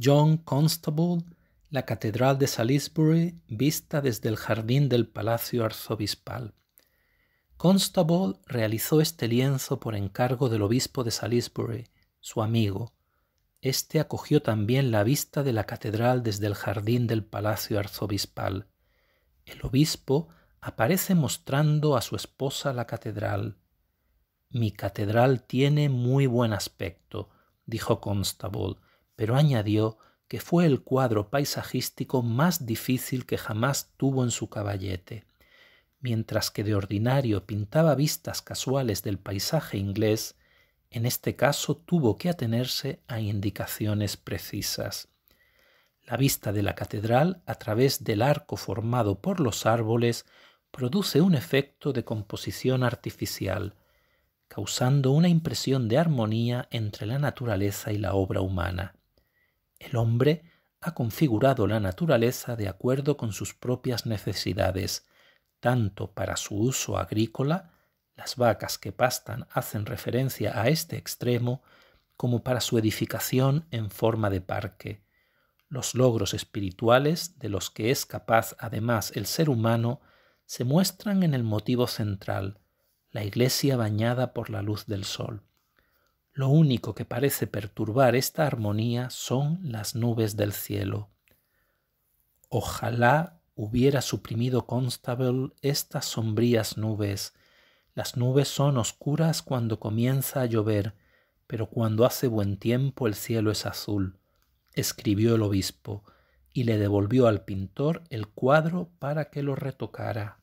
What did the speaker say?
John Constable, la Catedral de Salisbury vista desde el jardín del Palacio Arzobispal. Constable realizó este lienzo por encargo del obispo de Salisbury, su amigo. Este acogió también la vista de la catedral desde el jardín del Palacio Arzobispal. El obispo aparece mostrando a su esposa la catedral. Mi catedral tiene muy buen aspecto, dijo Constable, pero añadió que fue el cuadro paisajístico más difícil que jamás tuvo en su caballete. Mientras que de ordinario pintaba vistas casuales del paisaje inglés, en este caso tuvo que atenerse a indicaciones precisas. La vista de la catedral a través del arco formado por los árboles produce un efecto de composición artificial, causando una impresión de armonía entre la naturaleza y la obra humana. El hombre ha configurado la naturaleza de acuerdo con sus propias necesidades, tanto para su uso agrícola, las vacas que pastan hacen referencia a este extremo, como para su edificación en forma de parque. Los logros espirituales de los que es capaz además el ser humano se muestran en el motivo central, la iglesia bañada por la luz del sol. Lo único que parece perturbar esta armonía son las nubes del cielo. Ojalá hubiera suprimido Constable estas sombrías nubes. Las nubes son oscuras cuando comienza a llover, pero cuando hace buen tiempo el cielo es azul, escribió el obispo, y le devolvió al pintor el cuadro para que lo retocara.